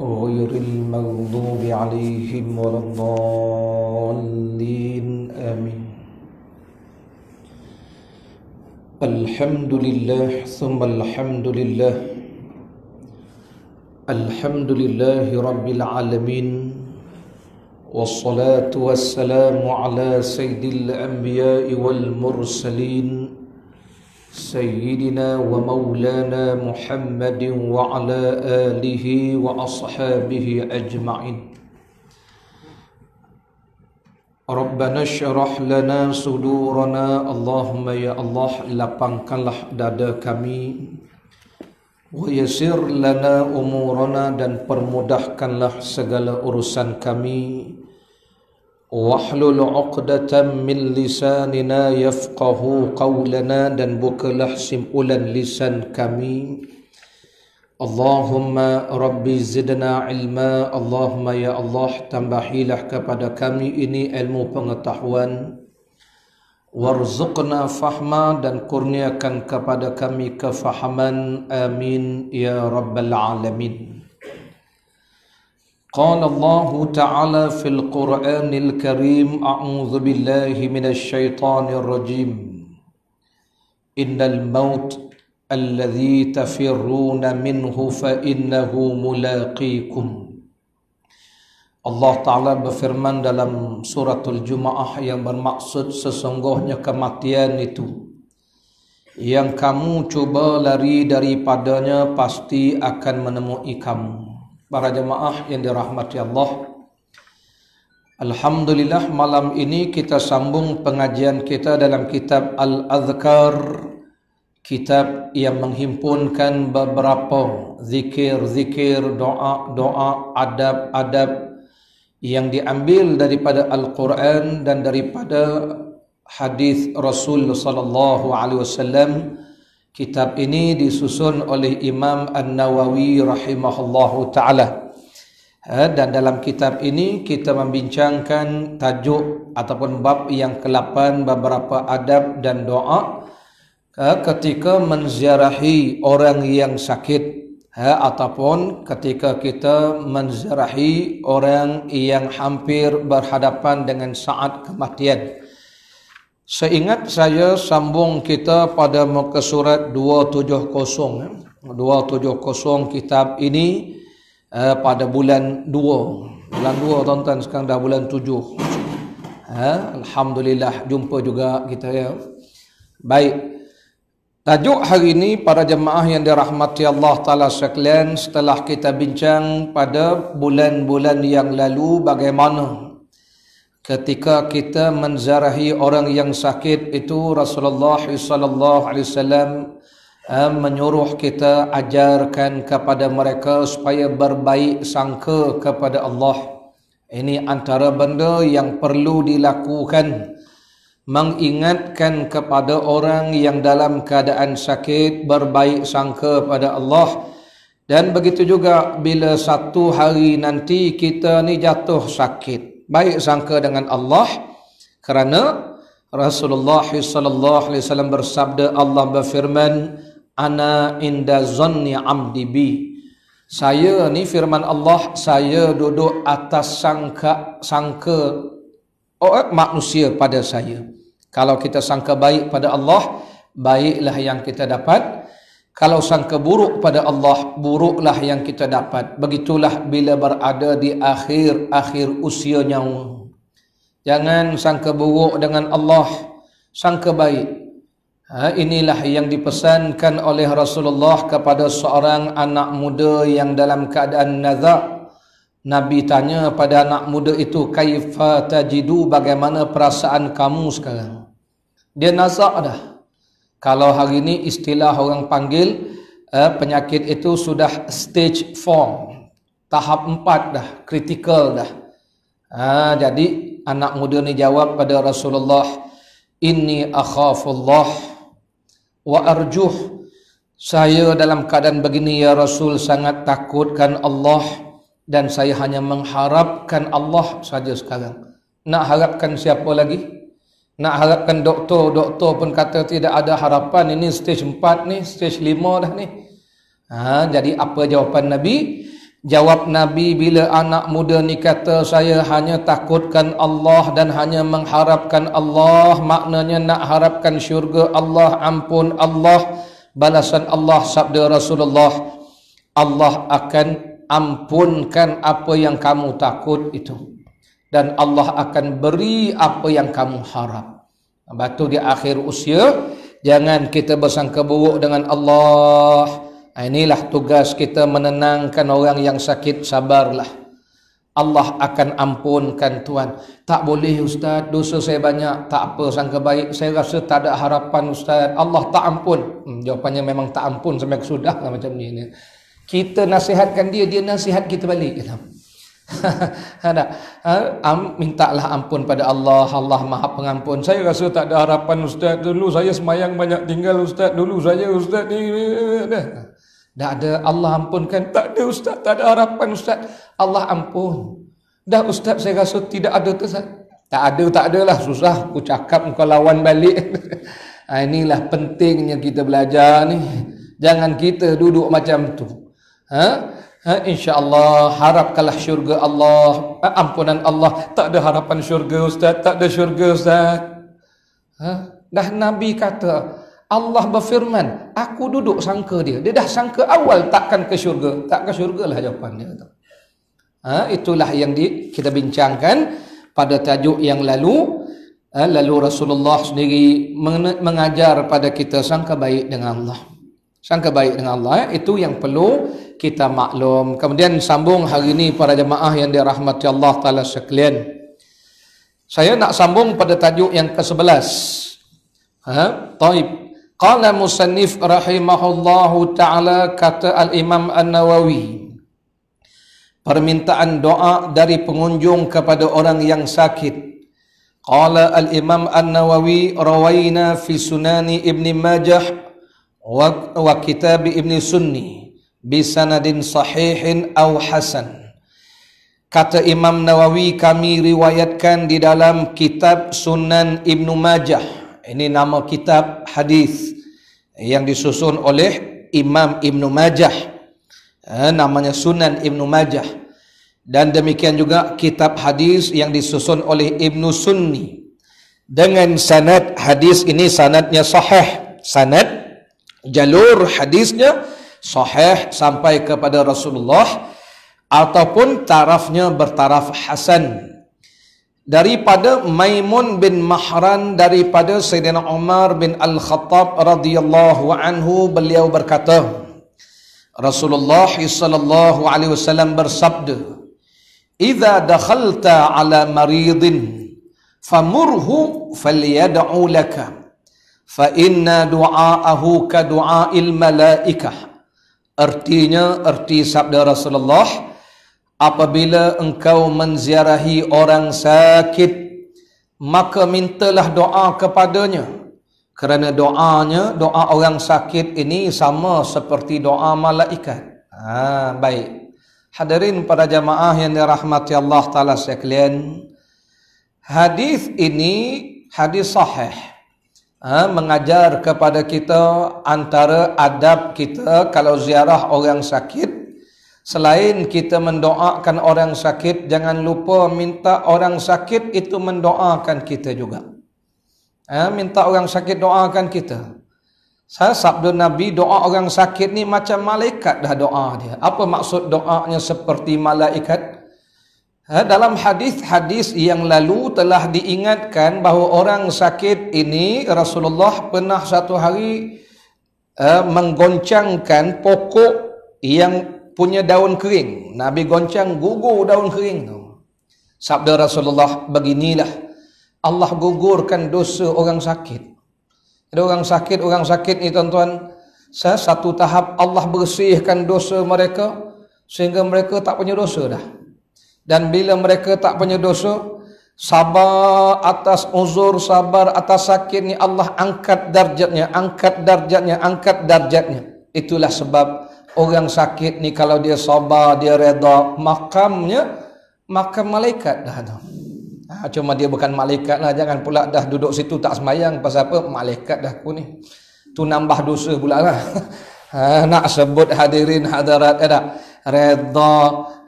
غير المغضوب عليهم ولا الضالين آمين الحمد لله ثم الحمد لله الحمد لله رب العالمين والصلاة والسلام على سيد الأنبياء والمرسلين سيدنا ومولانا محمد وعلى آله وأصحابه أجمعين ربنا اشرح لنا صدورنا اللهم يا الله لبنكن لح دادا كمي ويسر لنا أمورنا dan permudahkanlah segala urusan kami واحلل عقدة من لساننا يفقه قولنا dan bukalah simulan lisan kami Allahumma rabbi zidna ilma Allahumma ya Allah tambahilah kepada kami ini ilmu pengetahuan warzuqna fahma dan kurniakan kepada kami kefahaman amin ya rabbal alamin قال الله تعالى في القرآن الكريم أعوذ بالله من الشيطان الرجيم إن الموت الذي تفرون منه فإنه ملاقيكم Allah Ta'ala berfirman dalam suratul Jumaah yang bermaksud sesungguhnya kematian itu Yang kamu cuba lari daripadanya pasti akan menemui kamu para jemaah yang dirahmati Allah. Alhamdulillah malam ini kita sambung pengajian kita dalam kitab al Azkar, Kitab yang menghimpunkan beberapa zikir-zikir, doa-doa, adab-adab yang diambil daripada Al-Quran dan daripada hadis Rasul sallallahu alaihi wasallam. Kitab ini disusun oleh Imam An-Nawawi rahimahullahu taala. Ha, dan dalam kitab ini kita membincangkan tajuk ataupun bab yang ke-8 beberapa adab dan doa ha, ketika menziarahi orang yang sakit ha, ataupun ketika kita menziarahi orang yang hampir berhadapan dengan saat kematian. Seingat saya sambung kita pada muka surat 270 270 ya. kitab ini uh, pada bulan 2 bulan 2 tuan-tuan sekarang dah bulan 7 uh, eh, Alhamdulillah jumpa juga kita ya baik tajuk hari ini para jemaah yang dirahmati Allah Ta'ala sekalian setelah kita bincang pada bulan-bulan yang lalu bagaimana ketika kita menzarahi orang yang sakit itu Rasulullah sallallahu alaihi wasallam eh, menyuruh kita ajarkan kepada mereka supaya berbaik sangka kepada Allah. Ini antara benda yang perlu dilakukan mengingatkan kepada orang yang dalam keadaan sakit berbaik sangka pada Allah dan begitu juga bila satu hari nanti kita ni jatuh sakit baik sangka dengan Allah kerana Rasulullah sallallahu alaihi wasallam bersabda Allah berfirman ana inda zanni amdi bi saya ni firman Allah saya duduk atas sangka sangka oh, eh, manusia pada saya kalau kita sangka baik pada Allah baiklah yang kita dapat kalau sangka buruk pada Allah, buruklah yang kita dapat. Begitulah bila berada di akhir-akhir usia nyawa. Jangan sangka buruk dengan Allah, sangka baik. Ha, inilah yang dipesankan oleh Rasulullah kepada seorang anak muda yang dalam keadaan nazak. Nabi tanya pada anak muda itu, Kaifa tajidu bagaimana perasaan kamu sekarang? Dia nazak dah. Kalau hari ini istilah orang panggil eh, penyakit itu sudah stage 4. Tahap 4 dah, critical dah. Ha, jadi anak muda ni jawab pada Rasulullah, "Inni akhafullah wa arjuh." Saya dalam keadaan begini ya Rasul sangat takutkan Allah dan saya hanya mengharapkan Allah saja sekarang. Nak harapkan siapa lagi? nak harapkan doktor doktor pun kata tidak ada harapan ini stage 4 ni stage 5 dah ni ha, jadi apa jawapan Nabi jawab Nabi bila anak muda ni kata saya hanya takutkan Allah dan hanya mengharapkan Allah maknanya nak harapkan syurga Allah ampun Allah balasan Allah sabda Rasulullah Allah akan ampunkan apa yang kamu takut itu dan Allah akan beri apa yang kamu harap. Batu di akhir usia, jangan kita bersangka buruk dengan Allah. Inilah tugas kita menenangkan orang yang sakit, sabarlah. Allah akan ampunkan tuan. Tak boleh ustaz, dosa saya banyak. Tak apa sangka baik, saya rasa tak ada harapan ustaz. Allah tak ampun. Hmm, jawapannya memang tak ampun sampai sudah lah macam ni. Kita nasihatkan dia, dia nasihat kita balik. Kenapa? ha, ha mintalah ampun pada Allah Allah maha pengampun saya rasa tak ada harapan ustaz dulu saya semayang banyak tinggal ustaz dulu saya ustaz ni dah tak ada Allah ampunkan tak ada ustaz tak ada harapan ustaz Allah ampun dah ustaz saya rasa tidak ada tu tak ada tak ada lah susah aku cakap kau lawan balik ha, inilah pentingnya kita belajar ni jangan kita duduk macam tu ha Ha, InsyaAllah harapkanlah syurga Allah ha, Ampunan Allah Tak ada harapan syurga Ustaz Tak ada syurga Ustaz ha, Dah Nabi kata Allah berfirman Aku duduk sangka dia Dia dah sangka awal takkan ke syurga Tak ke syurga lah jawapannya Ha, Itulah yang di, kita bincangkan Pada tajuk yang lalu ha, Lalu Rasulullah sendiri Mengajar pada kita Sangka baik dengan Allah sangka baik dengan Allah ya. itu yang perlu kita maklum kemudian sambung hari ini para jemaah yang dirahmati Allah Ta'ala sekalian saya nak sambung pada tajuk yang ke-11 ha? taib qala musannif rahimahullahu ta'ala kata al-imam an-nawawi permintaan doa dari pengunjung kepada orang yang sakit qala al-imam an-nawawi rawayna fi sunani ibni majah wa, wa kitab ibni Sunni bi sanadin sahihin aw hasan kata Imam Nawawi kami riwayatkan di dalam kitab Sunan Ibn Majah ini nama kitab hadis yang disusun oleh Imam Ibn Majah eh, namanya Sunan Ibn Majah dan demikian juga kitab hadis yang disusun oleh Ibn Sunni dengan sanad hadis ini sanadnya sahih sanad jalur hadisnya sahih sampai kepada Rasulullah ataupun tarafnya bertaraf hasan daripada Maimun bin Mahran daripada Sayyidina Umar bin Al-Khattab radhiyallahu anhu beliau berkata Rasulullah sallallahu alaihi wasallam bersabda "Idza dakhalta ala maridin famurhu falyad'u lakam" فَإِنَّ دُعَاءَهُ كَدُعَاءِ malaikah. Artinya, arti sabda Rasulullah, apabila engkau menziarahi orang sakit, maka mintalah doa kepadanya. Kerana doanya, doa orang sakit ini sama seperti doa malaikat. Ha, baik. Hadirin para jamaah yang dirahmati Allah Ta'ala sekalian, hadis ini hadis sahih ha, mengajar kepada kita antara adab kita kalau ziarah orang sakit selain kita mendoakan orang sakit jangan lupa minta orang sakit itu mendoakan kita juga ha, minta orang sakit doakan kita saya sabda Nabi doa orang sakit ni macam malaikat dah doa dia. Apa maksud doanya seperti malaikat? Ha, dalam hadis-hadis yang lalu telah diingatkan bahawa orang sakit ini Rasulullah pernah satu hari uh, menggoncangkan pokok yang punya daun kering. Nabi goncang gugur daun kering tu. Sabda Rasulullah beginilah. Allah gugurkan dosa orang sakit. Ada orang sakit, orang sakit ni tuan-tuan. Satu tahap Allah bersihkan dosa mereka sehingga mereka tak punya dosa dah. Dan bila mereka tak punya dosa, sabar atas uzur, sabar atas sakit ni Allah angkat darjatnya, angkat darjatnya, angkat darjatnya. Itulah sebab orang sakit ni kalau dia sabar, dia reda, makamnya makam malaikat dah tu. Ha, cuma dia bukan malaikat lah, jangan pula dah duduk situ tak semayang pasal apa, malaikat dah aku ni. Tu nambah dosa pula lah. Ha, nak sebut hadirin hadirat, eh tak? Reda,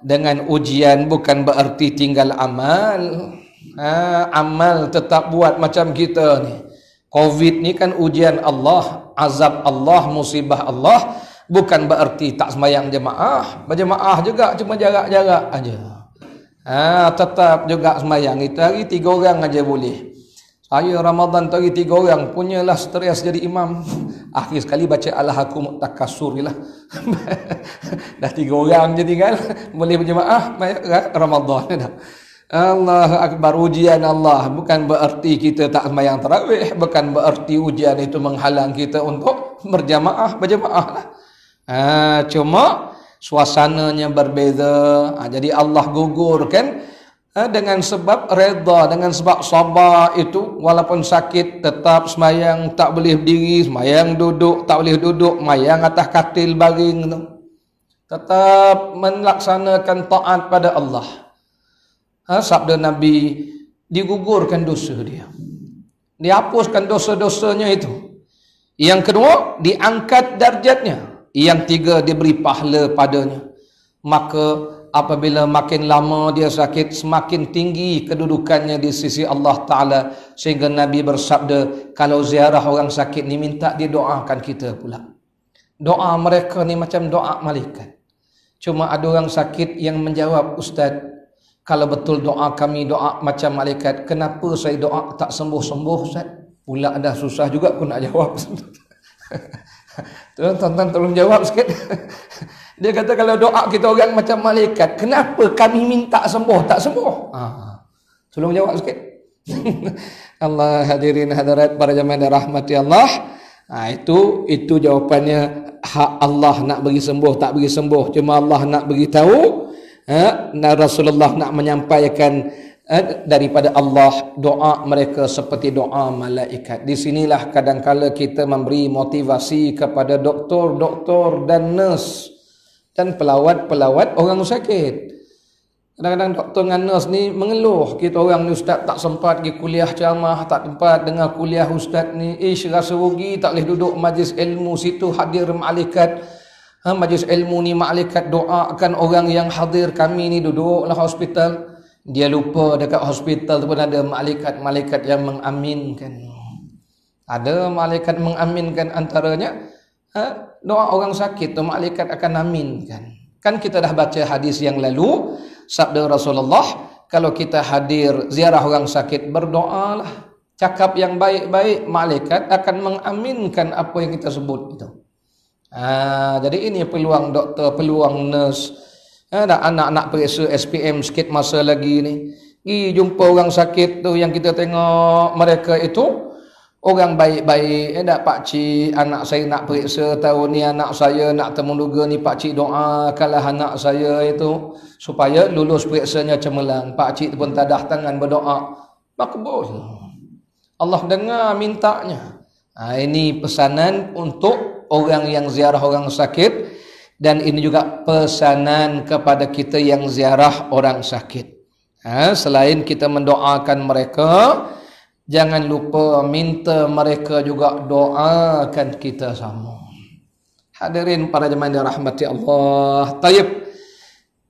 dengan ujian bukan bererti tinggal amal. Ha, amal tetap buat macam kita ni. Covid ni kan ujian Allah, azab Allah, musibah Allah. Bukan bererti tak semayang jemaah. Berjemaah juga cuma jarak-jarak aja. Ha, tetap juga semayang itu hari tiga orang aja boleh. Ayah Ramadan tadi tiga orang punyalah stres jadi imam. Akhir sekali baca Allah aku takasuri lah. dah tiga orang je tinggal. Boleh berjemaah Ramadan. Allah Akbar ujian Allah. Bukan bererti kita tak semayang terawih. Bukan bererti ujian itu menghalang kita untuk berjemaah. Berjemaah lah. Ha, cuma suasananya berbeza. Ha, jadi Allah gugurkan. kan. Eh, dengan sebab reda, dengan sebab sabar itu walaupun sakit tetap semayang tak boleh berdiri semayang duduk tak boleh duduk semayang atas katil baring itu tetap melaksanakan taat pada Allah ha, sabda Nabi digugurkan dosa dia dihapuskan dosa-dosanya itu yang kedua diangkat darjatnya yang tiga diberi pahala padanya maka apabila makin lama dia sakit semakin tinggi kedudukannya di sisi Allah taala sehingga nabi bersabda kalau ziarah orang sakit ni minta dia doakan kita pula doa mereka ni macam doa malaikat cuma ada orang sakit yang menjawab ustaz kalau betul doa kami doa macam malaikat kenapa saya doa tak sembuh-sembuh ustaz pula dah susah juga aku nak jawab tuan-tuan tolong jawab sikit Dia kata kalau doa kita orang macam malaikat, kenapa kami minta sembuh tak sembuh? Ha. Tolong jawab sikit. Allah hadirin hadirat para jemaah yang rahmati Allah. Ha, itu itu jawapannya hak Allah nak bagi sembuh tak bagi sembuh. Cuma Allah nak bagi tahu ha, Rasulullah nak menyampaikan ha, daripada Allah doa mereka seperti doa malaikat. Di sinilah kadang-kala kita memberi motivasi kepada doktor, doktor dan nurse dan pelawat-pelawat orang sakit. Kadang-kadang doktor dengan nurse ni mengeluh kita orang ni ustaz tak sempat pergi kuliah ceramah, tak sempat dengar kuliah ustaz ni. Ish rasa rugi tak boleh duduk majlis ilmu situ hadir malaikat. Ha, majlis ilmu ni malaikat doakan orang yang hadir kami ni duduklah hospital. Dia lupa dekat hospital tu pun ada malaikat-malaikat yang mengaminkan. Ada malaikat mengaminkan antaranya ha, doa orang sakit tu malaikat akan aminkan. Kan kita dah baca hadis yang lalu sabda Rasulullah kalau kita hadir ziarah orang sakit berdoalah cakap yang baik-baik malaikat akan mengaminkan apa yang kita sebut itu. Ha, jadi ini peluang doktor, peluang nurse. Ada ha, anak-anak periksa SPM sikit masa lagi ni. Pergi jumpa orang sakit tu yang kita tengok mereka itu Orang baik-baik, eh dak pak cik, anak saya nak periksa tahun ni anak saya nak temu duga ni pak cik doa doakanlah anak saya itu supaya lulus periksanya cemerlang. Pak cik pun tadah tangan berdoa. Makbul. Allah dengar mintanya. Ha, ini pesanan untuk orang yang ziarah orang sakit dan ini juga pesanan kepada kita yang ziarah orang sakit. Ha, selain kita mendoakan mereka, Jangan lupa minta mereka juga doakan kita sama. Hadirin para jemaah yang rahmati Allah. Tayyib.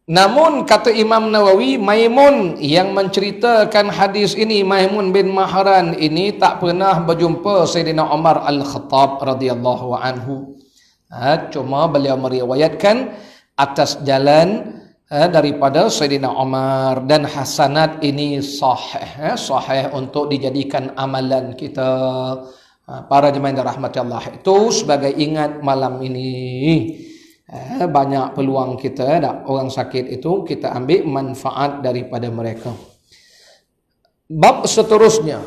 Namun kata Imam Nawawi, Maimun yang menceritakan hadis ini, Maimun bin Maharan ini tak pernah berjumpa Sayyidina Umar Al-Khattab radhiyallahu anhu. Ha, cuma beliau meriwayatkan atas jalan eh, daripada Sayyidina Umar dan hasanat ini sahih eh, sahih untuk dijadikan amalan kita eh, para jemaah yang rahmati Allah itu sebagai ingat malam ini eh, banyak peluang kita eh, orang sakit itu kita ambil manfaat daripada mereka bab seterusnya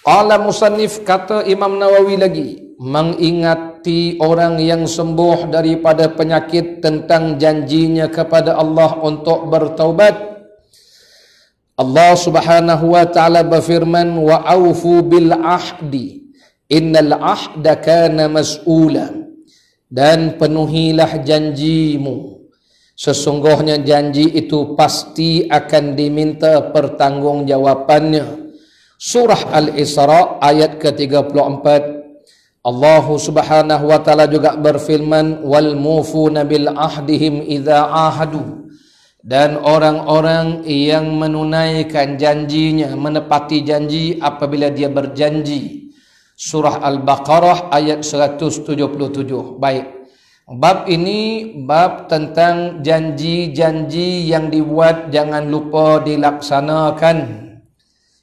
qala musannif kata Imam Nawawi lagi mengingati orang yang sembuh daripada penyakit tentang janjinya kepada Allah untuk bertaubat Allah Subhanahu wa taala berfirman wa aufu bil ahdi innal ahda kana mas'ula dan penuhilah janjimu sesungguhnya janji itu pasti akan diminta pertanggungjawabannya surah al-isra ayat ke-34 Allah Subhanahu wa taala juga berfirman wal mufu nabil ahdihim idza ahadu dan orang-orang yang menunaikan janjinya menepati janji apabila dia berjanji Surah Al-Baqarah ayat 177 baik bab ini bab tentang janji-janji yang dibuat jangan lupa dilaksanakan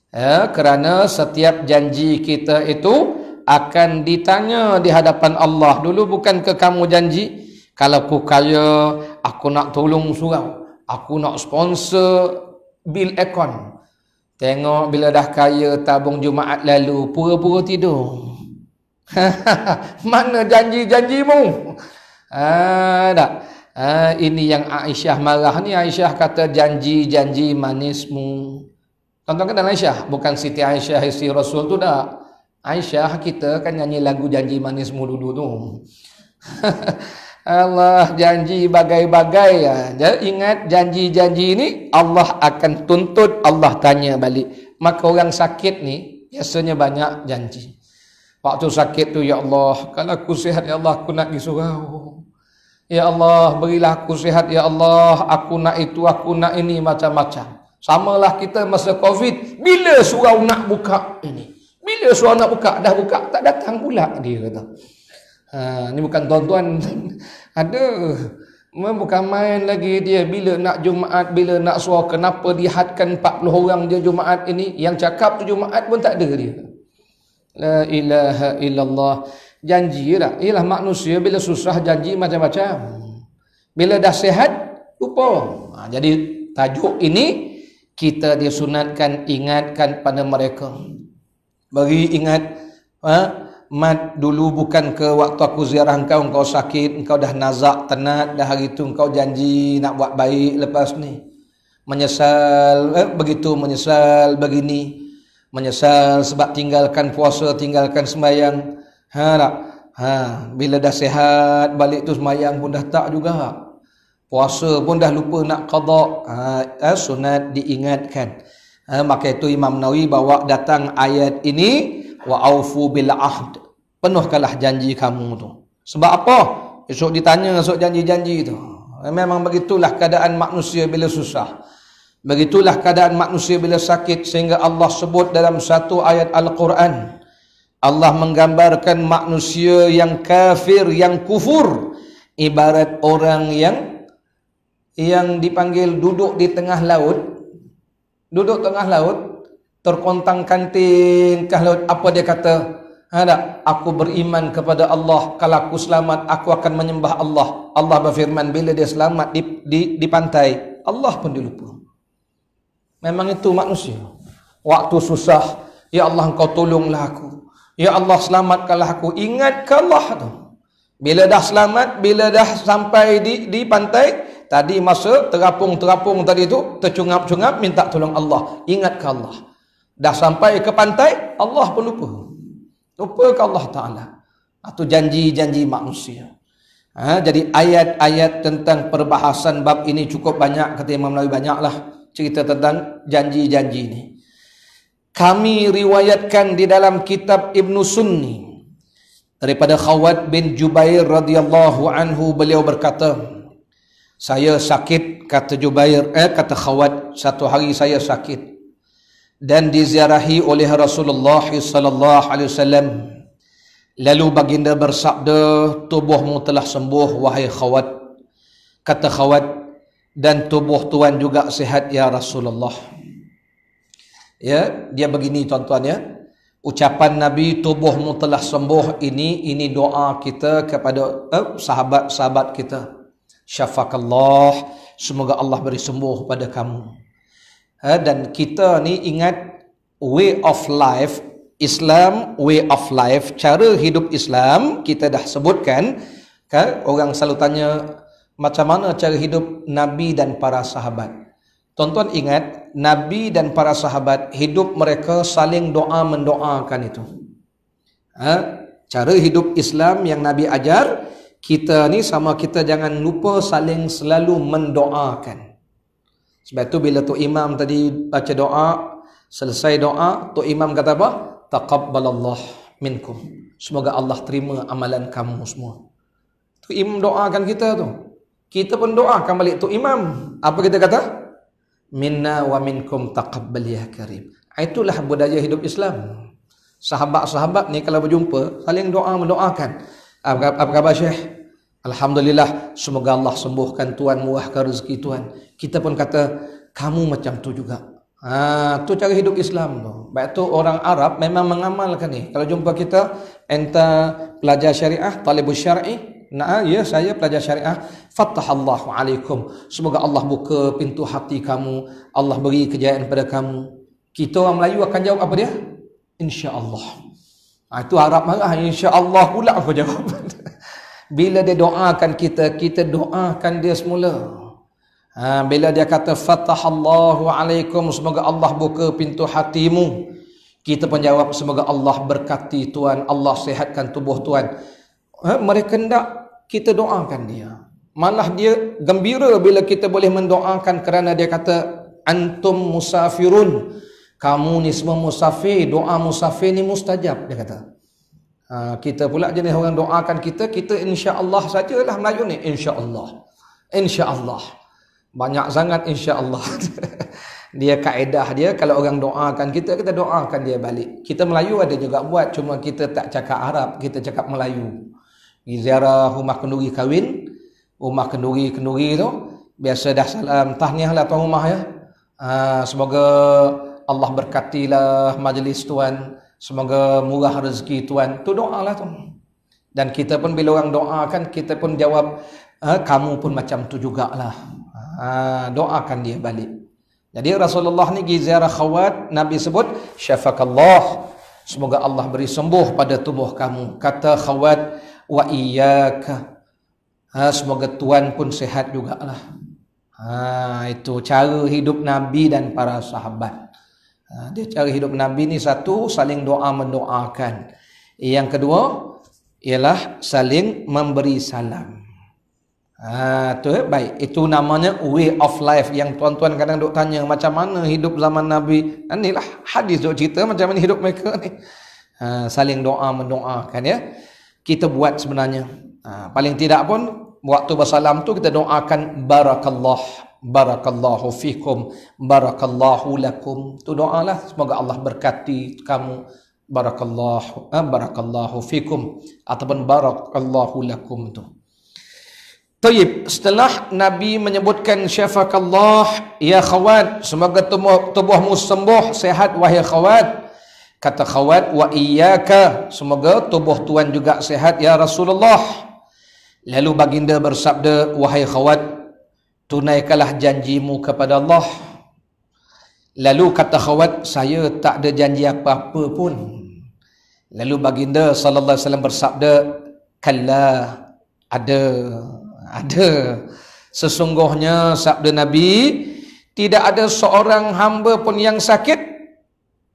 ya kerana setiap janji kita itu akan ditanya di hadapan Allah dulu bukan ke kamu janji kalau aku kaya aku nak tolong surau aku nak sponsor bil ekon tengok bila dah kaya tabung Jumaat lalu pura-pura tidur mana janji-janjimu ah ha, dak ah ha, ini yang Aisyah marah ni Aisyah kata janji-janji manismu tuan-tuan kenal Aisyah bukan Siti Aisyah isteri Rasul tu dak Aisyah kita kan nyanyi lagu janji manis mulu dulu tu. Allah janji bagai-bagai ya. Jadi ya, ingat janji-janji ini Allah akan tuntut, Allah tanya balik. Maka orang sakit ni biasanya banyak janji. Waktu sakit tu ya Allah, kalau aku sihat ya Allah aku nak pergi surau. Ya Allah, berilah aku sihat ya Allah, aku nak itu, aku nak ini macam-macam. Samalah kita masa Covid, bila surau nak buka ini? Bila suruh nak buka, dah buka, tak datang pula dia kata. Ha, ni bukan tuan-tuan. Ada. Bukan main lagi dia bila nak Jumaat, bila nak suruh kenapa dihadkan 40 orang dia Jumaat ini. Yang cakap tu Jumaat pun tak ada dia. La ilaha illallah. Janji tak? Ialah manusia bila susah janji macam-macam. Bila dah sihat, lupa. Ha, jadi tajuk ini kita disunatkan ingatkan pada mereka bagi ingat ha? Mat dulu bukan ke waktu aku ziarah kau Engkau sakit, engkau dah nazak, tenat Dah hari itu engkau janji nak buat baik lepas ni Menyesal, eh, begitu menyesal begini Menyesal sebab tinggalkan puasa, tinggalkan semayang. Ha Ha, bila dah sehat balik tu semayang pun dah tak juga Puasa pun dah lupa nak qadak ha, eh, Sunat diingatkan Ha, maka itu Imam Nawawi bawa datang ayat ini wa aufu bil ahd. Penuhkanlah janji kamu tu. Sebab apa? Esok ditanya esok janji-janji tu. Eh, memang begitulah keadaan manusia bila susah. Begitulah keadaan manusia bila sakit sehingga Allah sebut dalam satu ayat Al-Quran. Allah menggambarkan manusia yang kafir, yang kufur. Ibarat orang yang yang dipanggil duduk di tengah laut duduk tengah laut terkontang kanting ke laut apa dia kata ada ha, aku beriman kepada Allah kalau aku selamat aku akan menyembah Allah Allah berfirman bila dia selamat di di, di pantai Allah pun dilupa memang itu manusia waktu susah ya Allah kau tolonglah aku ya Allah selamatkanlah aku ingat Allah tu bila dah selamat bila dah sampai di di pantai Tadi masa terapung-terapung tadi tu tercungap-cungap minta tolong Allah. Ingatkan Allah. Dah sampai ke pantai, Allah pun lupa. Lupa ke Allah Ta'ala. Itu janji-janji manusia. Ha, jadi ayat-ayat tentang perbahasan bab ini cukup banyak. Kata Imam Nawawi banyaklah cerita tentang janji-janji ini. Kami riwayatkan di dalam kitab Ibn Sunni. Daripada Khawat bin Jubair radhiyallahu anhu beliau berkata... Saya sakit kata Jubair eh kata Khawat satu hari saya sakit dan diziarahi oleh Rasulullah sallallahu alaihi wasallam lalu baginda bersabda tubuhmu telah sembuh wahai Khawat kata Khawat dan tubuh tuan juga sihat ya Rasulullah ya dia begini tuan-tuan ya ucapan Nabi tubuhmu telah sembuh ini ini doa kita kepada eh, sahabat-sahabat kita Syafakallah. Semoga Allah beri sembuh pada kamu. Ha, dan kita ni ingat way of life. Islam way of life. Cara hidup Islam kita dah sebutkan. Kan? Orang selalu tanya macam mana cara hidup Nabi dan para sahabat. Tonton ingat Nabi dan para sahabat hidup mereka saling doa mendoakan itu. Ha? Cara hidup Islam yang Nabi ajar kita ni sama kita jangan lupa saling selalu mendoakan. Sebab tu bila tu Imam tadi baca doa, selesai doa, tu Imam kata apa? Taqabbalallah minkum. Semoga Allah terima amalan kamu semua. Tu Imam doakan kita tu. Kita pun doakan balik tu Imam. Apa kita kata? Minna wa minkum taqabbal ya karim. Itulah budaya hidup Islam. Sahabat-sahabat ni kalau berjumpa, saling doa mendoakan. Apa, apa khabar Syekh? Alhamdulillah, semoga Allah sembuhkan Tuhan, muahkan rezeki Tuhan. Kita pun kata, kamu macam tu juga. Ha, tu cara hidup Islam tu. Baik tu orang Arab memang mengamalkan ni. Kalau jumpa kita, enta pelajar syariah, talibus syari'i, Nah, ya saya pelajar syariah. Fattahallahu alaikum. Semoga Allah buka pintu hati kamu. Allah beri kejayaan pada kamu. Kita orang Melayu akan jawab apa dia? InsyaAllah. Allah. Ha, itu harap marah. InsyaAllah pula apa jawab. bila dia doakan kita, kita doakan dia semula. Ha, bila dia kata, fatah Fatahallahu alaikum, semoga Allah buka pintu hatimu. Kita pun jawab, semoga Allah berkati Tuhan. Allah sehatkan tubuh Tuhan. Ha, mereka hendak kita doakan dia. Malah dia gembira bila kita boleh mendoakan kerana dia kata, Antum musafirun kamu ni semua musafir doa musafir ni mustajab dia kata ha, kita pula jenis orang doakan kita kita insya insyaallah sajalah Melayu ni Insya Allah, insya Allah banyak sangat insya Allah dia kaedah dia kalau orang doakan kita kita doakan dia balik kita Melayu ada juga buat cuma kita tak cakap Arab kita cakap Melayu ziarah rumah kenduri kahwin rumah kenduri kenduri tu biasa dah salam tahniahlah tuan rumah ya ha, semoga Allah berkatilah majlis tuan. Semoga murah rezeki tuan. Tu doa lah tu. Dan kita pun bila orang doa kan, kita pun jawab, eh, kamu pun macam tu jugalah. Ha, doakan dia balik. Jadi Rasulullah ni pergi khawat, Nabi sebut, Syafakallah. Semoga Allah beri sembuh pada tubuh kamu. Kata khawat, wa iyaka. Ha, semoga tuan pun sehat jugalah. Ha, itu cara hidup Nabi dan para sahabat. Ha, dia cari hidup Nabi ni satu saling doa mendoakan. Yang kedua ialah saling memberi salam. Ha, tu eh? baik. Itu namanya way of life yang tuan-tuan kadang dok tanya macam mana hidup zaman Nabi. Inilah ha, hadis dok cerita macam mana hidup mereka ni. Ha, saling doa mendoakan ya. Kita buat sebenarnya. Ha, paling tidak pun waktu bersalam tu kita doakan barakallah Barakallahu fikum Barakallahu lakum Itu doa lah Semoga Allah berkati kamu Barakallahu eh, Barakallahu fikum Ataupun Barakallahu lakum Itu Tayyib Setelah Nabi menyebutkan Syafakallah Ya khawat Semoga tubuh, tubuhmu sembuh Sehat wahai khawat Kata khawat Wa iyaka Semoga tubuh tuan juga sehat Ya Rasulullah Lalu baginda bersabda Wahai khawat tunaikanlah janjimu kepada Allah lalu kata khawat saya tak ada janji apa-apa pun lalu baginda sallallahu alaihi wasallam bersabda kalla ada ada sesungguhnya sabda nabi tidak ada seorang hamba pun yang sakit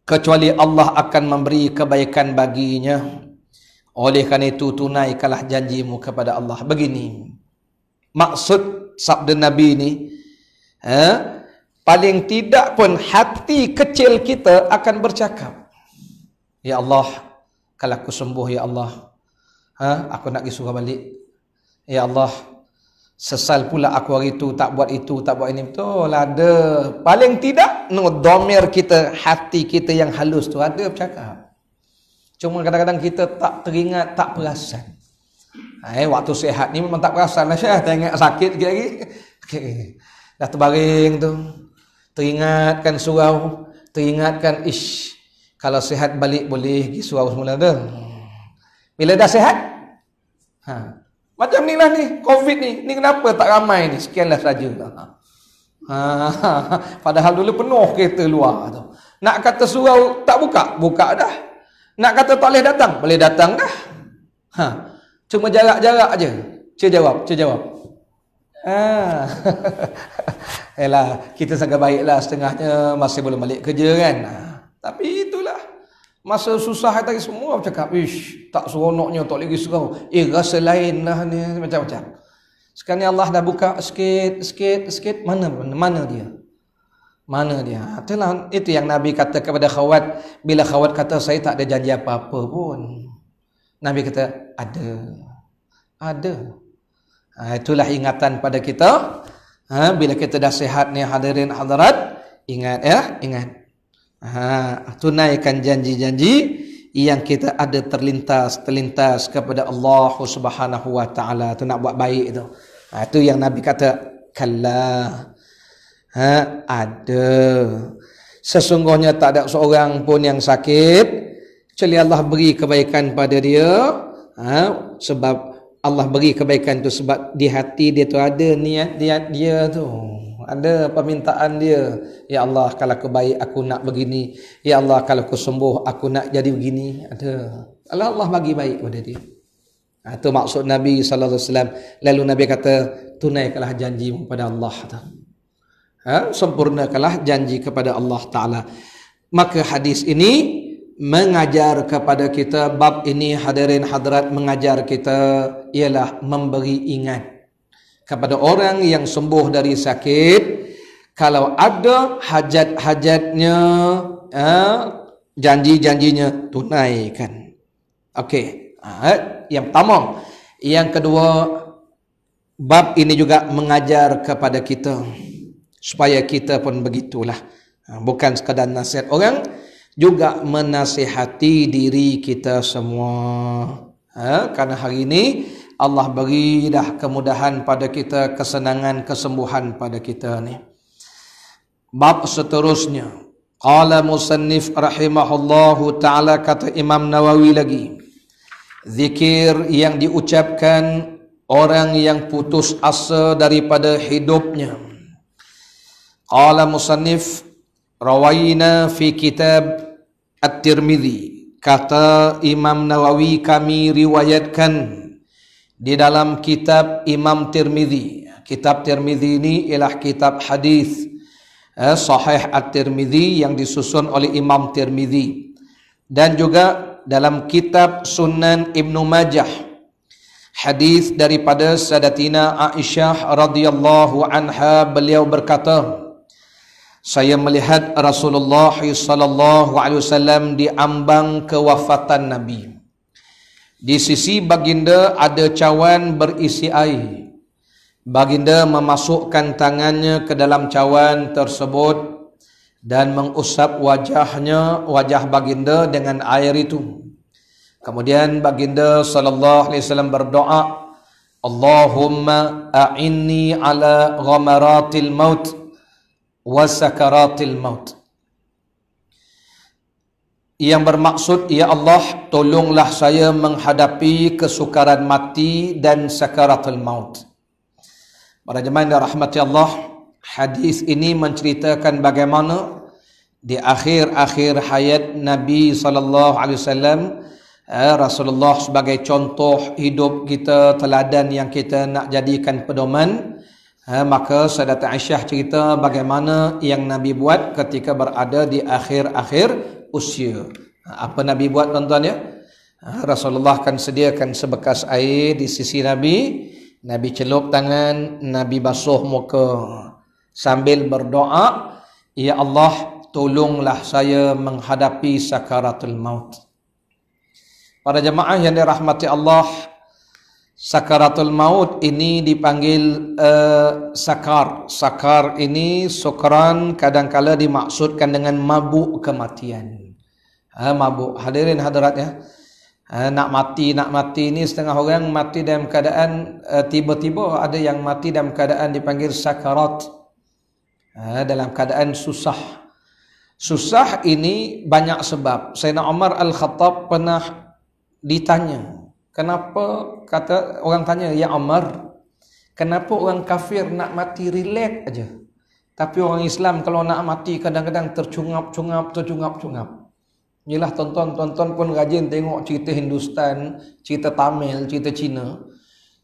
kecuali Allah akan memberi kebaikan baginya oleh kerana itu tunaikanlah janjimu kepada Allah begini maksud sabda Nabi ni eh, paling tidak pun hati kecil kita akan bercakap Ya Allah kalau aku sembuh Ya Allah ha, aku nak pergi surah balik Ya Allah sesal pula aku hari itu tak buat itu tak buat ini betul ada paling tidak no, domir kita hati kita yang halus tu ada bercakap cuma kadang-kadang kita tak teringat tak perasan Eh, waktu sehat ni memang tak perasan lah Syah. Tengok sakit lagi. -lagi. Okay. Dah terbaring tu. Teringatkan surau. Teringatkan ish. Kalau sehat balik boleh pergi surau semula tu. Bila dah sehat? Ha. Macam ni lah ni. Covid ni. Ni kenapa tak ramai ni? Sekianlah sahaja. Ha. Padahal dulu penuh kereta luar tu. Nak kata surau tak buka? Buka dah. Nak kata tak boleh datang? Boleh datang dah. Ha. Cuma jarak-jarak aje. Cik jawab, cik jawab. Ah. Yalah, kita sangat baiklah setengahnya masih belum balik kerja kan. Ah, tapi itulah. Masa susah hari tadi semua orang cakap, "Ish, tak seronoknya tak lagi serau." Eh, rasa lain lah ni macam-macam. Sekarang Allah dah buka sikit, sikit, sikit. Mana, mana, mana dia? Mana dia? Itulah, itu yang Nabi kata kepada khawat. Bila khawat kata, saya tak ada janji apa-apa pun. Nabi kata, ada. Ada. Ha, itulah ingatan pada kita. Ha, bila kita dah sihat ni hadirin hadirat, ingat ya, ingat. Ha, tunaikan janji-janji yang kita ada terlintas terlintas kepada Allah Subhanahu wa taala tu nak buat baik tu. Ha, tu yang Nabi kata kala ha, ada sesungguhnya tak ada seorang pun yang sakit Kecuali Allah beri kebaikan pada dia ha, Sebab Allah beri kebaikan tu Sebab di hati dia tu ada niat dia, dia tu Ada permintaan dia Ya Allah kalau aku baik aku nak begini Ya Allah kalau aku sembuh aku nak jadi begini Ada Allah Allah bagi baik kepada dia Itu ha, maksud Nabi SAW Lalu Nabi kata Tunaikanlah janji kepada Allah tu. ha, Sempurnakanlah janji kepada Allah Ta'ala Maka hadis ini mengajar kepada kita bab ini hadirin hadirat mengajar kita ialah memberi ingat kepada orang yang sembuh dari sakit kalau ada hajat-hajatnya eh, janji-janjinya tunaikan okey ha, yang pertama yang kedua bab ini juga mengajar kepada kita supaya kita pun begitulah ha, bukan sekadar nasihat orang juga menasihati diri kita semua. Ha? Karena hari ini Allah beri dah kemudahan pada kita, kesenangan, kesembuhan pada kita ni. Bab seterusnya. Qala musannif rahimahullahu ta'ala kata Imam Nawawi lagi. Zikir yang diucapkan orang yang putus asa daripada hidupnya. Qala musannif rawayna fi kitab At-Tirmidhi Kata Imam Nawawi kami riwayatkan Di dalam kitab Imam Tirmidhi Kitab Tirmidhi ini ialah kitab hadis eh, Sahih At-Tirmidhi yang disusun oleh Imam Tirmidhi Dan juga dalam kitab Sunan Ibn Majah Hadis daripada Sadatina Aisyah radhiyallahu anha beliau berkata Beliau berkata saya melihat Rasulullah SAW diambang kewafatan Nabi. Di sisi baginda ada cawan berisi air. Baginda memasukkan tangannya ke dalam cawan tersebut dan mengusap wajahnya, wajah baginda dengan air itu. Kemudian baginda sallallahu alaihi wasallam berdoa, "Allahumma a'inni ala ghamaratil maut." wasakaratil maut yang bermaksud ya Allah tolonglah saya menghadapi kesukaran mati dan sakaratul maut para jemaah yang rahmati Allah hadis ini menceritakan bagaimana di akhir-akhir hayat Nabi sallallahu alaihi wasallam eh, Rasulullah sebagai contoh hidup kita teladan yang kita nak jadikan pedoman Ha, maka Saudara Aisyah cerita bagaimana yang Nabi buat ketika berada di akhir-akhir usia. Ha, apa Nabi buat tuan-tuan ya? Ha, Rasulullah kan sediakan sebekas air di sisi Nabi. Nabi celup tangan, Nabi basuh muka sambil berdoa. Ya Allah, tolonglah saya menghadapi sakaratul maut. Para jemaah yang dirahmati Allah, Sakaratul maut ini dipanggil uh, sakar. Sakar ini sukaran kadangkala dimaksudkan dengan mabuk kematian. Ha, mabuk. Hadirin hadirat ya. Ha, nak mati, nak mati ini setengah orang mati dalam keadaan uh, tiba-tiba ada yang mati dalam keadaan dipanggil sakarat. Ha, dalam keadaan susah. Susah ini banyak sebab. Sayyidina Umar Al-Khattab pernah ditanya. Kenapa kata orang tanya ya Umar kenapa orang kafir nak mati relax aja tapi orang Islam kalau nak mati kadang-kadang tercungap-cungap tercungap-cungap Yalah tonton tonton pun rajin tengok cerita Hindustan, cerita Tamil, cerita Cina.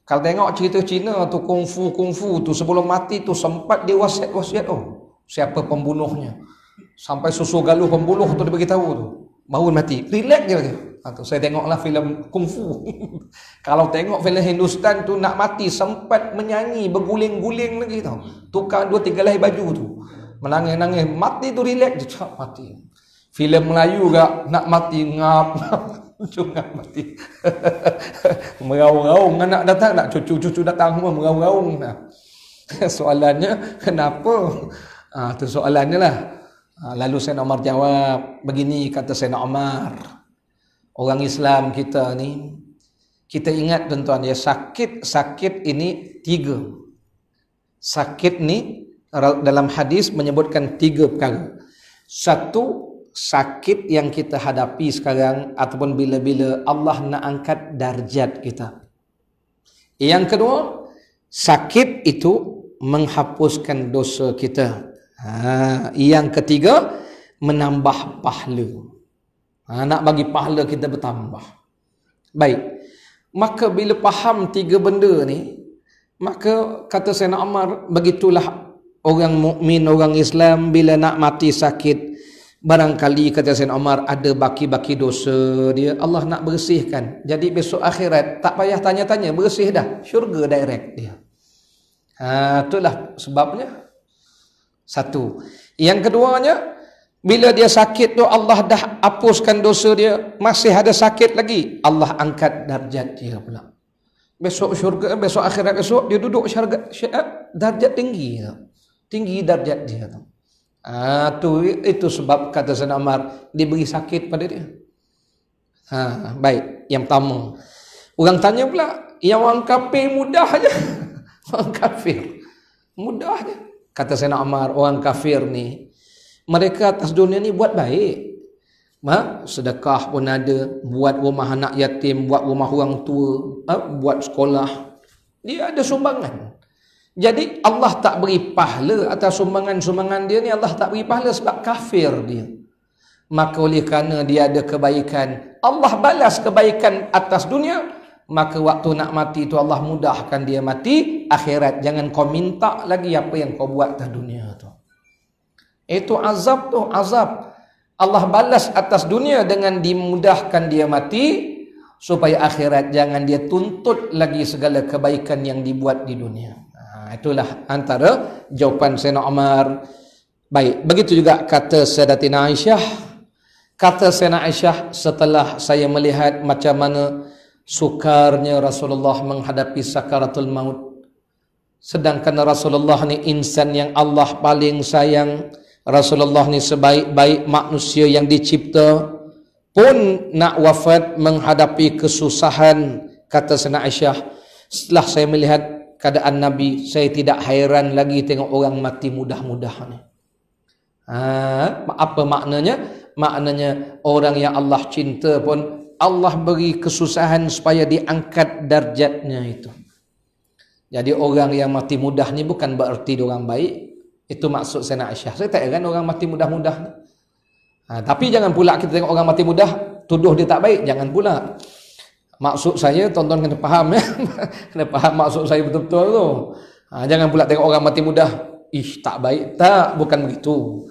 Kalau tengok cerita Cina tu kungfu kungfu tu sebelum mati tu sempat dia wasiat wasiat oh siapa pembunuhnya. Sampai susu galuh pembunuh tu dia bagi tahu tu. bau mati. Relax dia. Bagi atau saya tengoklah filem kungfu. Kalau tengok filem Hindustan tu nak mati sempat menyanyi berguling-guling lagi tau. Tukar dua tiga lahir baju tu. Menangis-nangis mati tu relax je cak mati. Filem Melayu gak nak mati ngap. Cuma mati. Meraung-raung nak datang nak cucu-cucu datang semua meraung-raung nah. Soalannya kenapa? Ah ha, tu soalannya lah. Ah, lalu saya Umar jawab, begini kata Sayyidina Omar. Orang Islam kita ni kita ingat tuan-tuan ya sakit-sakit ini tiga. Sakit ni dalam hadis menyebutkan tiga perkara. Satu sakit yang kita hadapi sekarang ataupun bila-bila Allah nak angkat darjat kita. Yang kedua, sakit itu menghapuskan dosa kita. Ha, yang ketiga, menambah pahlawan ha, nak bagi pahala kita bertambah baik maka bila faham tiga benda ni maka kata Sayyidina Umar begitulah orang mukmin orang Islam bila nak mati sakit barangkali kata Sayyidina Umar ada baki-baki dosa dia Allah nak bersihkan jadi besok akhirat tak payah tanya-tanya bersih dah syurga direct dia ha, itulah sebabnya satu yang keduanya bila dia sakit tu Allah dah hapuskan dosa dia, masih ada sakit lagi, Allah angkat darjat dia pula. Besok syurga, besok akhirat besok dia duduk syurga, syurga eh, darjat tinggi. Tinggi darjat dia tu. Ah tu itu sebab kata Sayyidina Umar diberi sakit pada dia. Ha baik, yang pertama. Orang tanya pula, yang orang kafir mudah aja. orang kafir. Mudah aja. Kata Sayyidina Umar, orang kafir ni mereka atas dunia ni buat baik ha? sedekah pun ada buat rumah anak yatim buat rumah orang tua ha? buat sekolah dia ada sumbangan jadi Allah tak beri pahala atas sumbangan-sumbangan dia ni Allah tak beri pahala sebab kafir dia maka oleh kerana dia ada kebaikan Allah balas kebaikan atas dunia maka waktu nak mati tu Allah mudahkan dia mati akhirat jangan kau minta lagi apa yang kau buat atas dunia tu itu azab tu azab. Allah balas atas dunia dengan dimudahkan dia mati supaya akhirat jangan dia tuntut lagi segala kebaikan yang dibuat di dunia. Ha, itulah antara jawapan Sayyidina Umar. Baik, begitu juga kata Sayyidatina Aisyah. Kata Sayyidina Aisyah setelah saya melihat macam mana sukarnya Rasulullah menghadapi sakaratul maut. Sedangkan Rasulullah ni insan yang Allah paling sayang. Rasulullah ni sebaik-baik manusia yang dicipta pun nak wafat menghadapi kesusahan kata Sena Aisyah setelah saya melihat keadaan Nabi saya tidak hairan lagi tengok orang mati mudah-mudah ni ha, apa maknanya maknanya orang yang Allah cinta pun Allah beri kesusahan supaya diangkat darjatnya itu jadi orang yang mati mudah ni bukan bererti orang baik itu maksud Sayyidina Aisyah. Saya tak heran orang mati mudah-mudah. Ha, tapi jangan pula kita tengok orang mati mudah, tuduh dia tak baik. Jangan pula. Maksud saya, tuan-tuan kena faham ya. kena faham maksud saya betul-betul tu. Ha, jangan pula tengok orang mati mudah. Ih, tak baik. Tak, bukan begitu.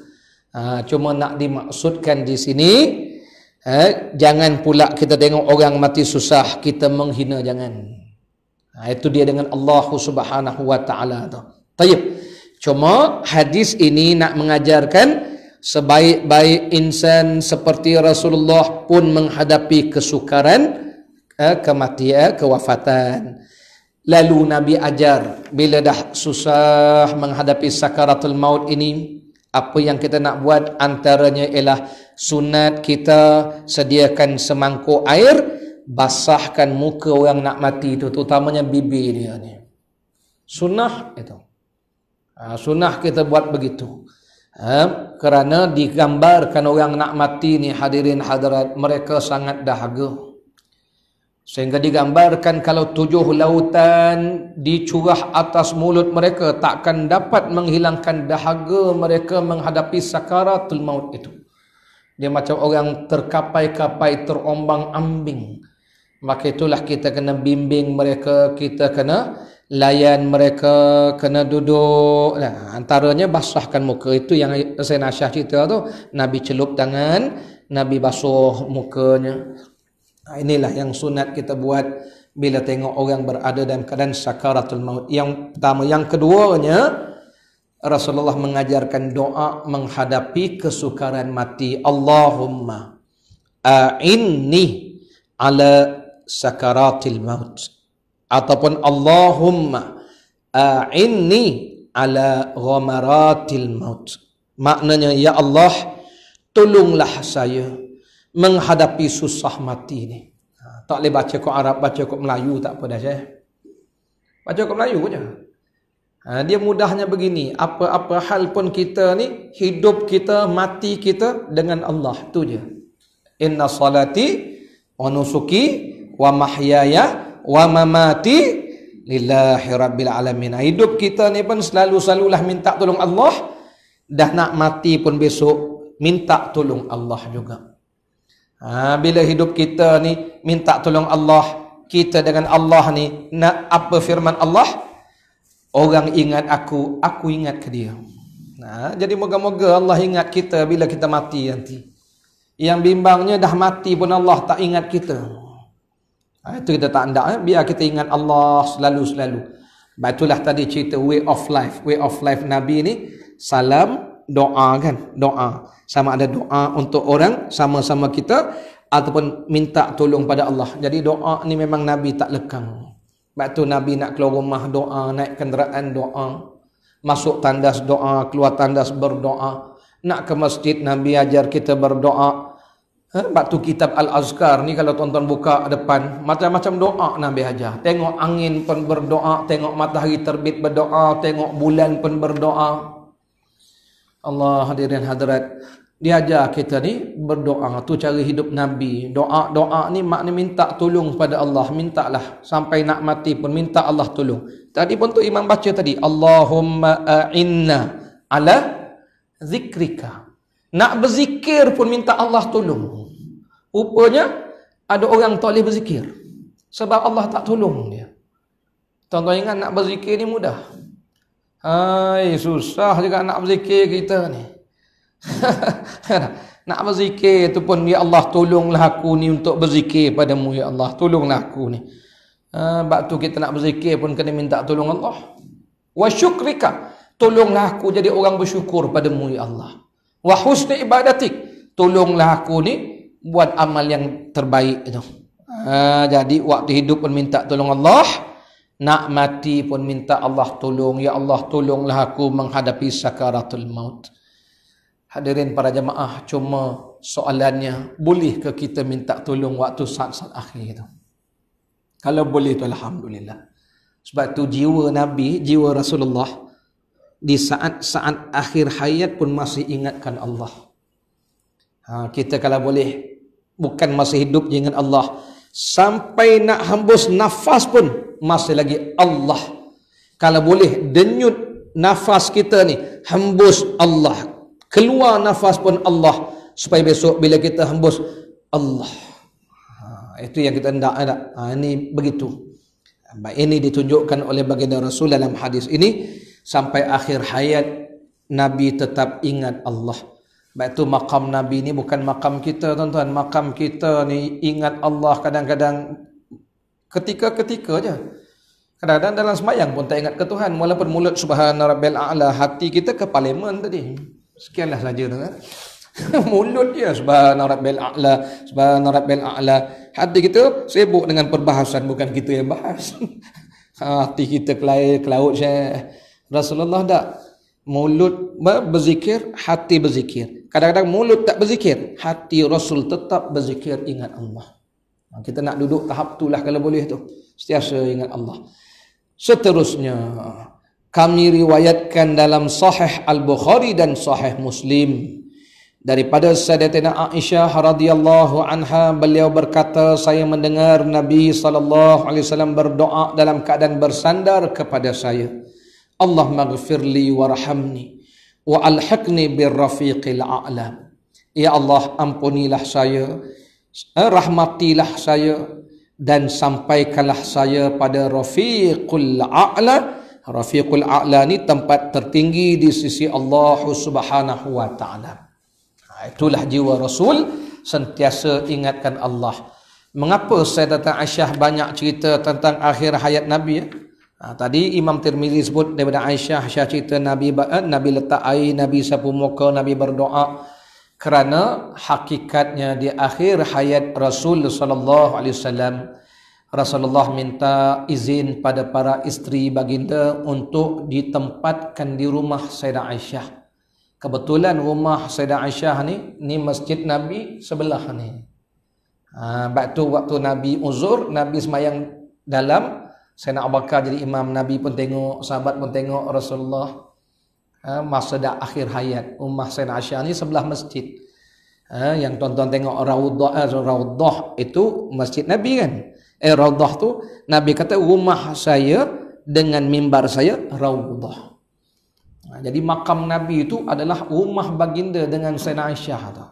Ha, cuma nak dimaksudkan di sini, ha, jangan pula kita tengok orang mati susah, kita menghina jangan. Ha, itu dia dengan Allah Subhanahu Wa Taala Cuma hadis ini nak mengajarkan sebaik-baik insan seperti Rasulullah pun menghadapi kesukaran eh, kematian, kewafatan. Lalu Nabi ajar bila dah susah menghadapi sakaratul maut ini, apa yang kita nak buat antaranya ialah sunat kita sediakan semangkuk air basahkan muka orang nak mati itu terutamanya bibir dia ni sunnah itu Ha, sunnah kita buat begitu. Ha, kerana digambarkan orang nak mati ni hadirin hadirat mereka sangat dahaga. Sehingga digambarkan kalau tujuh lautan dicurah atas mulut mereka takkan dapat menghilangkan dahaga mereka menghadapi sakaratul maut itu. Dia macam orang terkapai-kapai terombang-ambing. Maka itulah kita kena bimbing mereka, kita kena layan mereka kena duduk nah, antaranya basahkan muka itu yang saya nasihat cerita tu Nabi celup tangan Nabi basuh mukanya nah, inilah yang sunat kita buat bila tengok orang berada dalam keadaan sakaratul maut yang pertama yang keduanya Rasulullah mengajarkan doa menghadapi kesukaran mati Allahumma a'inni ala sakaratil maut ataupun Allahumma a'inni ala ghamaratil maut. Maknanya ya Allah tolonglah saya menghadapi susah mati ni. Ha, tak boleh baca kok Arab, baca kok Melayu tak apa dah saya. Baca kok Melayu punya. Ha, dia mudahnya begini, apa-apa hal pun kita ni, hidup kita, mati kita dengan Allah tu je. Inna salati wa nusuki wa mahyaya wa mamati lillahi rabbil alamin. Ah, hidup kita ni pun selalu-selalulah minta tolong Allah. Dah nak mati pun besok minta tolong Allah juga. Ha, bila hidup kita ni minta tolong Allah, kita dengan Allah ni nak apa firman Allah? Orang ingat aku, aku ingat ke dia. Ha, jadi moga-moga Allah ingat kita bila kita mati nanti. Yang bimbangnya dah mati pun Allah tak ingat kita. Ha, itu kita tak hendak. Eh? Biar kita ingat Allah selalu-selalu. Sebab itulah tadi cerita way of life. Way of life Nabi ni. Salam, doa kan. Doa. Sama ada doa untuk orang. Sama-sama kita. Ataupun minta tolong pada Allah. Jadi doa ni memang Nabi tak lekang. Sebab tu Nabi nak keluar rumah doa. Naik kenderaan doa. Masuk tandas doa. Keluar tandas berdoa. Nak ke masjid Nabi ajar kita Berdoa. Ha, batu kitab Al-Azkar ni kalau tuan-tuan buka depan Macam-macam doa Nabi Haja Tengok angin pun berdoa Tengok matahari terbit berdoa Tengok bulan pun berdoa Allah hadirin hadirat Diajar kita ni berdoa tu cara hidup Nabi Doa-doa ni makna minta tolong pada Allah minta lah sampai nak mati pun minta Allah tolong Tadi pun tu imam baca tadi Allahumma a'inna ala zikrika nak berzikir pun minta Allah tolong rupanya ada orang tak boleh berzikir sebab Allah tak tolong dia tuan-tuan ingat nak berzikir ni mudah Hai, susah juga nak berzikir kita ni nak berzikir tu pun ya Allah tolonglah aku ni untuk berzikir padamu ya Allah tolonglah aku ni sebab ah, ha, tu kita nak berzikir pun kena minta tolong Allah wa syukrika tolonglah aku jadi orang bersyukur padamu ya Allah wa husni ibadatik tolonglah aku ni buat amal yang terbaik itu. Uh, ha, jadi waktu hidup pun minta tolong Allah, nak mati pun minta Allah tolong, ya Allah tolonglah aku menghadapi sakaratul maut. Hadirin para jemaah, cuma soalannya, boleh ke kita minta tolong waktu saat-saat akhir itu? Kalau boleh tu alhamdulillah. Sebab tu jiwa Nabi, jiwa Rasulullah di saat-saat akhir hayat pun masih ingatkan Allah. Ha, kita kalau boleh bukan masih hidup dengan Allah sampai nak hembus nafas pun masih lagi Allah kalau boleh denyut nafas kita ni hembus Allah keluar nafas pun Allah supaya besok bila kita hembus Allah ha, itu yang kita hendak ada ha, ini begitu ini ditunjukkan oleh baginda Rasul dalam hadis ini sampai akhir hayat Nabi tetap ingat Allah sebab itu makam Nabi ni bukan makam kita tuan-tuan. Makam kita ni ingat Allah kadang-kadang ketika-ketika je. Kadang-kadang dalam semayang pun tak ingat ke Tuhan. Walaupun mulut subhanahu rabbil a'la hati kita ke parlimen tadi. Sekianlah saja tuan-tuan. mulut dia subhanahu rabbil a'la, subhanahu rabbil a'la. Hati kita sibuk dengan perbahasan bukan kita yang bahas. Ah, hati kita ke laut, ke laut saya. Rasulullah tak mulut berzikir, hati berzikir. Kadang-kadang mulut tak berzikir, hati Rasul tetap berzikir ingat Allah. Ha, kita nak duduk tahap tu lah kalau boleh tu. setiap ingat Allah. Seterusnya, kami riwayatkan dalam sahih Al-Bukhari dan sahih Muslim. Daripada Sayyidatina Aisyah radhiyallahu anha beliau berkata saya mendengar Nabi sallallahu alaihi wasallam berdoa dalam keadaan bersandar kepada saya. Allah maghfirli warhamni wa alhiqni bir rafiqil a'lam ya allah ampunilah saya eh, rahmatilah saya dan sampaikanlah saya pada rafiqul a'la rafiqul a'la ni tempat tertinggi di sisi Allah Subhanahu wa taala ha, itulah jiwa rasul sentiasa ingatkan Allah mengapa saya datang Aisyah banyak cerita tentang akhir hayat nabi ya? Ha, tadi Imam Tirmizi sebut daripada Aisyah, Aisyah cerita Nabi eh, Nabi letak air, Nabi sapu muka, Nabi berdoa. Kerana hakikatnya di akhir hayat Rasul sallallahu alaihi wasallam Rasulullah minta izin pada para isteri baginda untuk ditempatkan di rumah Sayyidah Aisyah. Kebetulan rumah Sayyidah Aisyah ni, ni masjid Nabi sebelah ni. Ha, waktu, waktu Nabi uzur, Nabi semayang dalam saya nak bakar jadi imam Nabi pun tengok, sahabat pun tengok Rasulullah ha, masa dah akhir hayat Ummah Sayyidina Aisyah ni sebelah masjid. Ha, yang tuan-tuan tengok Raudhah eh, Raudhah itu masjid Nabi kan. Eh Raudhah tu Nabi kata rumah saya dengan mimbar saya Raudhah. Ha, jadi makam Nabi itu adalah rumah baginda dengan Sayyidina Aisyah tu.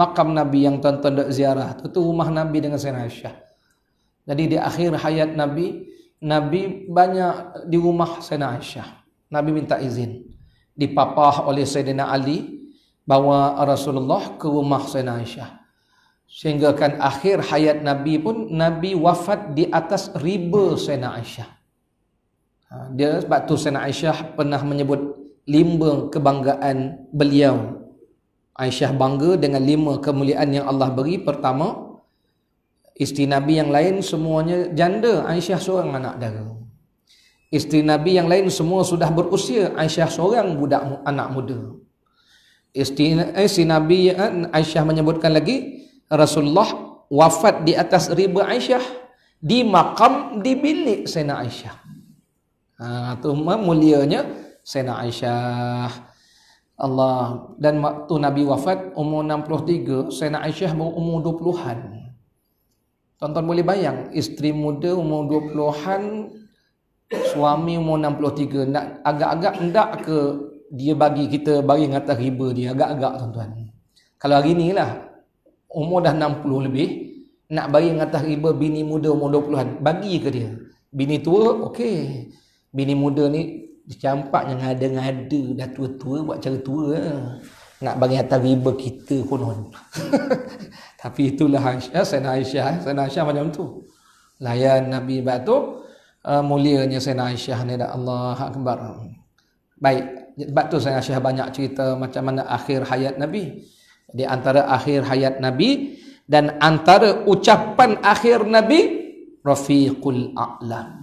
Makam Nabi yang tuan-tuan ziarah tu tu rumah Nabi dengan Sayyidina Aisyah. Jadi di akhir hayat Nabi, Nabi banyak di rumah Sayyidina Aisyah. Nabi minta izin. Dipapah oleh Sayyidina Ali bawa Rasulullah ke rumah Sayyidina Aisyah. Sehingga kan akhir hayat Nabi pun Nabi wafat di atas riba Sayyidina Aisyah. Ha, dia sebab tu Sayyidina Aisyah pernah menyebut lima kebanggaan beliau. Aisyah bangga dengan lima kemuliaan yang Allah beri. Pertama, Isteri Nabi yang lain semuanya janda, Aisyah seorang anak dara. Isteri Nabi yang lain semua sudah berusia, Aisyah seorang budak anak muda. Isteri, eh, Nabi eh, Aisyah menyebutkan lagi, Rasulullah wafat di atas riba Aisyah, di makam, di bilik Sena Aisyah. Ha, itu mulianya Sena Aisyah. Allah dan waktu Nabi wafat umur 63, Sena Aisyah berumur 20-an. Tonton boleh bayang, isteri muda umur 20-an, suami umur 63, nak agak-agak hendak ke dia bagi kita bagi ngata riba dia agak-agak tuan-tuan. Kalau hari ni lah, umur dah 60 lebih, nak bagi ngata riba bini muda umur 20-an, bagi ke dia? Bini tua, okey. Bini muda ni, campak yang ngada-ngada, dah tua-tua buat cara tua. Eh. Nak bagi ngata riba kita konon. Tapi itulah Aisyah, Sayyidina Aisyah. Eh. Sayyidina Aisyah macam tu. Layan Nabi Ibad tu, uh, mulianya Sayyidina Aisyah ni dah ya Allah Akbar. Baik, sebab tu Sayyidina Aisyah banyak cerita macam mana akhir hayat Nabi. Di antara akhir hayat Nabi dan antara ucapan akhir Nabi, Rafiqul A'la.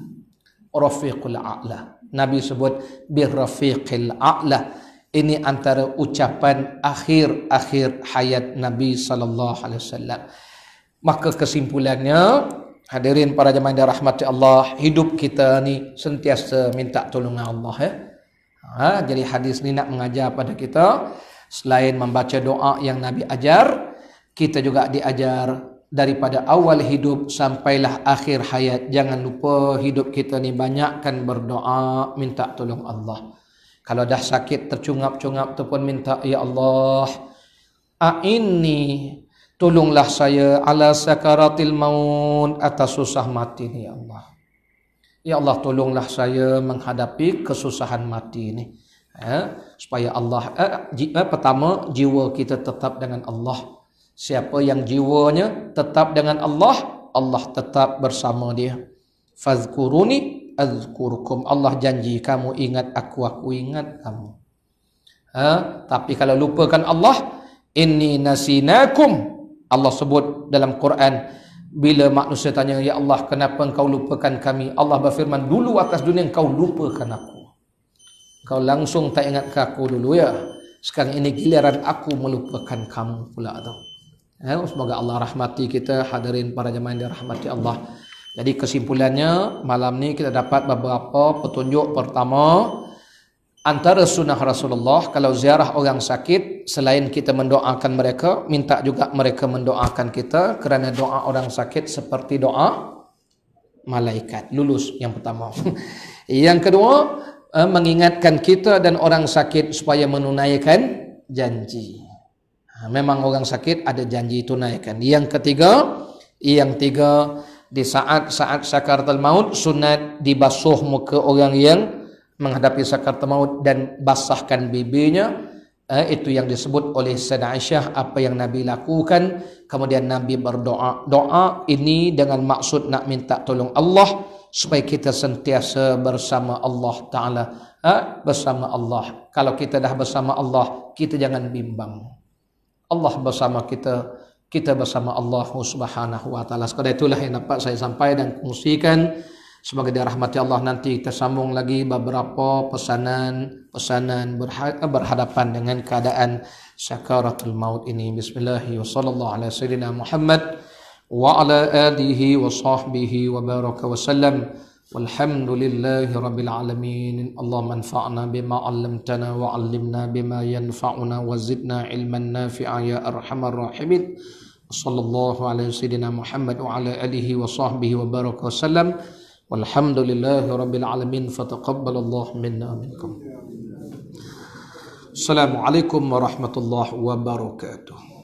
Rafiqul A'la. Nabi sebut, Bir Rafiqil A'la. A'la. Ini antara ucapan akhir-akhir hayat Nabi sallallahu alaihi wasallam. Maka kesimpulannya, hadirin para jemaah yang dirahmati Allah, hidup kita ni sentiasa minta tolong Allah ya. Ha, jadi hadis ni nak mengajar pada kita selain membaca doa yang Nabi ajar, kita juga diajar daripada awal hidup sampailah akhir hayat jangan lupa hidup kita ni banyakkan berdoa minta tolong Allah. Kalau dah sakit tercungap-cungap tu pun minta ya Allah. Aini tolonglah saya ala sakaratil maut atas susah mati ni ya Allah. Ya Allah tolonglah saya menghadapi kesusahan mati ni. Ya, supaya Allah eh, ji, eh, pertama jiwa kita tetap dengan Allah. Siapa yang jiwanya tetap dengan Allah, Allah tetap bersama dia. Fazkuruni azkurkum. Allah janji kamu ingat aku, aku ingat kamu. Ha? Tapi kalau lupakan Allah, inni nasinakum. Allah sebut dalam Quran, bila manusia tanya, Ya Allah, kenapa engkau lupakan kami? Allah berfirman, dulu atas dunia engkau lupakan aku. Kau langsung tak ingat ke aku dulu ya. Sekarang ini giliran aku melupakan kamu pula tu. Eh, ha? semoga Allah rahmati kita hadirin para jemaah yang dirahmati Allah. Jadi kesimpulannya malam ni kita dapat beberapa petunjuk pertama antara sunnah Rasulullah kalau ziarah orang sakit selain kita mendoakan mereka minta juga mereka mendoakan kita kerana doa orang sakit seperti doa malaikat lulus yang pertama yang kedua eh, mengingatkan kita dan orang sakit supaya menunaikan janji ha, memang orang sakit ada janji tunaikan yang ketiga yang tiga di saat-saat sakaratul maut sunat dibasuh muka orang yang menghadapi sakaratul maut dan basahkan bibirnya eh, itu yang disebut oleh Sayyidina Aisyah apa yang Nabi lakukan kemudian Nabi berdoa doa ini dengan maksud nak minta tolong Allah supaya kita sentiasa bersama Allah Ta'ala eh, bersama Allah kalau kita dah bersama Allah kita jangan bimbang Allah bersama kita kita bersama Allah Subhanahu wa taala. Sekadar itulah yang dapat saya sampaikan dan kongsikan. Semoga dirahmati Allah nanti kita sambung lagi beberapa pesanan-pesanan berhadapan dengan keadaan sakaratul maut ini. Bismillahirrahmanirrahim. Wa ala alihi wa sahbihi wa baraka wa sallam. والحمد لله رب العالمين الله انفعنا بما علمتنا وعلمنا بما ينفعنا وزدنا علما نافعا يا ارحم الراحمين صلى الله على سيدنا محمد وعلى اله وصحبه وبارك وسلم والحمد لله رب العالمين فتقبل الله منا منكم السلام عليكم ورحمة الله وبركاته